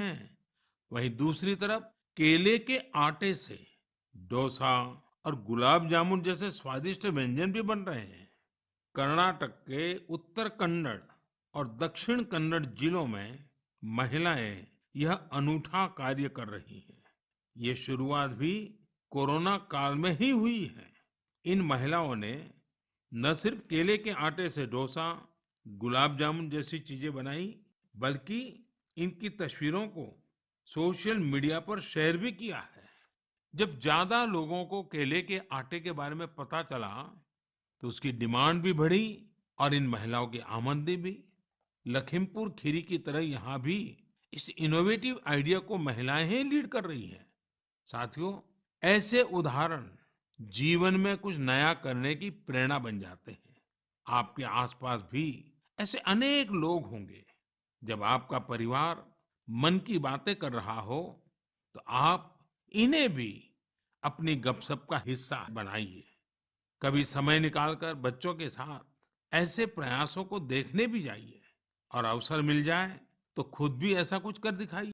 हैं वहीं दूसरी तरफ केले के आटे से डोसा और गुलाब जामुन जैसे स्वादिष्ट व्यंजन भी बन रहे हैं कर्नाटक के उत्तर कन्नड़ और दक्षिण कन्नड़ जिलों में महिलाएं यह अनूठा कार्य कर रही हैं ये शुरुआत भी कोरोना काल में ही हुई है इन महिलाओं ने न सिर्फ केले के आटे से डोसा गुलाब जामुन जैसी चीजें बनाई बल्कि इनकी तस्वीरों को सोशल मीडिया पर शेयर भी किया है जब ज्यादा लोगों को केले के आटे के बारे में पता चला तो उसकी डिमांड भी बढ़ी और इन महिलाओं की आमंदी भी लखीमपुर खीरी की तरह यहाँ भी इस इनोवेटिव आइडिया को महिलाएं ही लीड कर रही हैं साथियों ऐसे उदाहरण जीवन में कुछ नया करने की प्रेरणा बन जाते हैं आपके आसपास भी ऐसे अनेक लोग होंगे जब आपका परिवार मन की बातें कर रहा हो तो आप इन्हें भी अपनी गपशप का हिस्सा बनाइए कभी समय निकालकर बच्चों के साथ ऐसे प्रयासों को देखने भी जाइए और अवसर मिल जाए तो खुद भी ऐसा कुछ कर दिखाइए